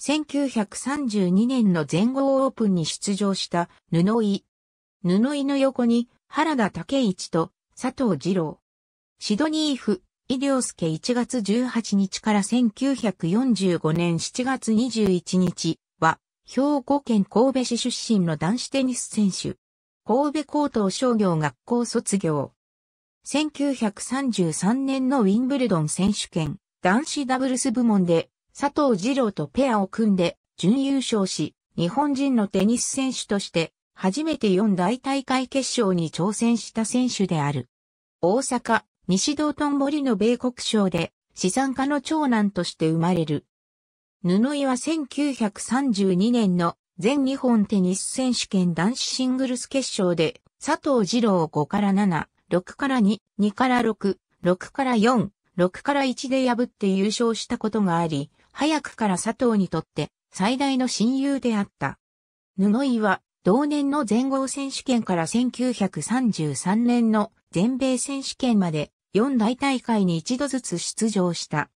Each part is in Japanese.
1932年の全豪オープンに出場した布井。布井の横に原田武一と佐藤二郎。シドニーフ、医ス介1月18日から1945年7月21日は、兵庫県神戸市出身の男子テニス選手。神戸高等商業学校卒業。1933年のウィンブルドン選手権男子ダブルス部門で佐藤二郎とペアを組んで準優勝し、日本人のテニス選手として初めて4大大会決勝に挑戦した選手である。大阪、西道頓堀の米国賞で資産家の長男として生まれる。布井は1932年の全日本テニス選手権男子シングルス決勝で佐藤二郎5から7、6から2、2から6、6から4、6から1で破って優勝したことがあり、早くから佐藤にとって最大の親友であった。布井は同年の全豪選手権から1933年の全米選手権まで4大大会に一度ずつ出場した。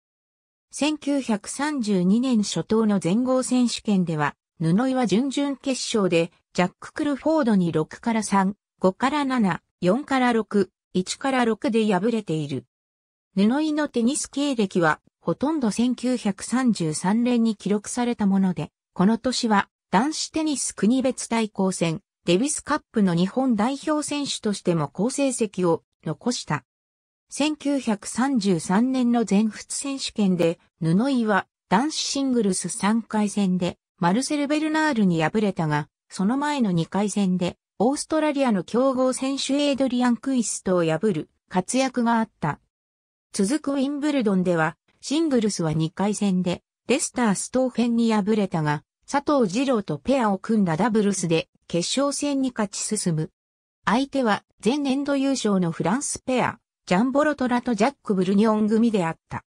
1932年初頭の全豪選手権では、布井は準々決勝で、ジャック・クルフォードに6から3、5から7、4から6、1から6で敗れている。布井のテニス経歴は、ほとんど1933年に記録されたもので、この年は男子テニス国別対抗戦、デビスカップの日本代表選手としても好成績を残した。1933年の全仏選手権で、布井は男子シングルス3回戦でマルセル・ベルナールに敗れたが、その前の2回戦でオーストラリアの強豪選手エイドリアン・クイストを破る活躍があった。続くウィンブルドンでは、シングルスは2回戦で、レスター・ストーフェンに敗れたが、佐藤二郎とペアを組んだダブルスで決勝戦に勝ち進む。相手は前年度優勝のフランスペア、ジャンボロトラとジャック・ブルニョン組であった。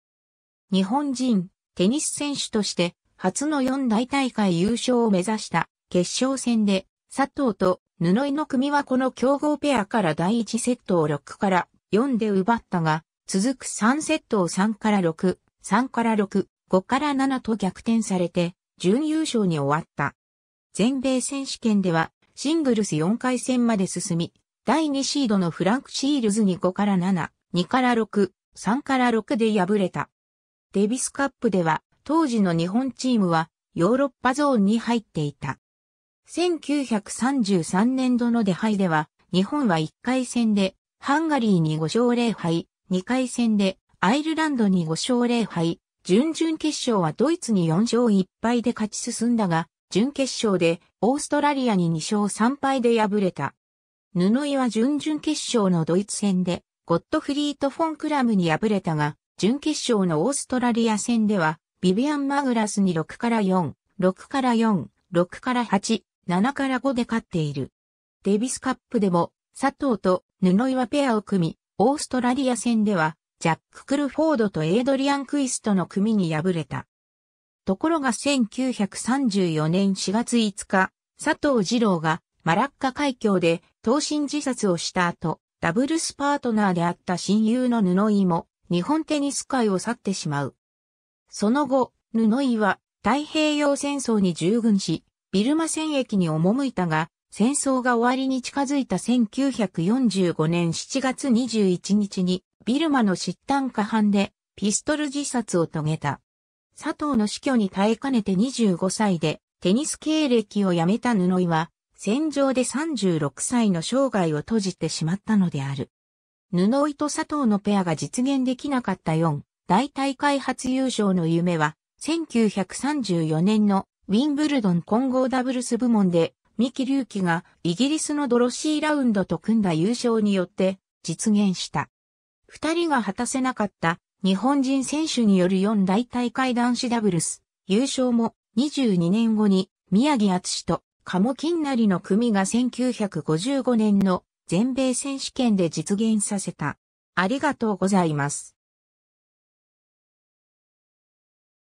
日本人、テニス選手として初の四大大会優勝を目指した決勝戦で、佐藤と布井の組はこの強豪ペアから第1セットを6から4で奪ったが、続く3セットを3から6、3から6、5から7と逆転されて、準優勝に終わった。全米選手権では、シングルス4回戦まで進み、第2シードのフランク・シールズに5から7、2から6、3から6で敗れた。デビスカップでは、当時の日本チームは、ヨーロッパゾーンに入っていた。1933年度の出敗では、日本は1回戦で、ハンガリーに5勝0敗、2回戦でアイルランドに5勝0敗、準々決勝はドイツに4勝1敗で勝ち進んだが、準決勝でオーストラリアに2勝3敗で敗れた。布井は準々決勝のドイツ戦でゴッドフリート・フォン・クラムに敗れたが、準決勝のオーストラリア戦では、ビビアン・マグラスに6から4、6から4、6から8、7から5で勝っている。デビスカップでも、佐藤と布はペアを組み、オーストラリア戦では、ジャック・クルフォードとエイドリアン・クイストの組に敗れた。ところが1934年4月5日、佐藤二郎がマラッカ海峡で投身自殺をした後、ダブルスパートナーであった親友の布井も日本テニス界を去ってしまう。その後、布井は太平洋戦争に従軍し、ビルマ戦役に赴いたが、戦争が終わりに近づいた1945年7月21日にビルマの疾患下半でピストル自殺を遂げた。佐藤の死去に耐えかねて25歳でテニス経歴を辞めた布井は戦場で36歳の生涯を閉じてしまったのである。布井と佐藤のペアが実現できなかった4大大会初優勝の夢は1934年のウィンブルドン混合ダブルス部門で三木隆輝がイギリスのドロシーラウンドと組んだ優勝によって実現した。二人が果たせなかった日本人選手による四大大会男子ダブルス優勝も22年後に宮城敦と鴨金りの組が1955年の全米選手権で実現させた。ありがとうございます。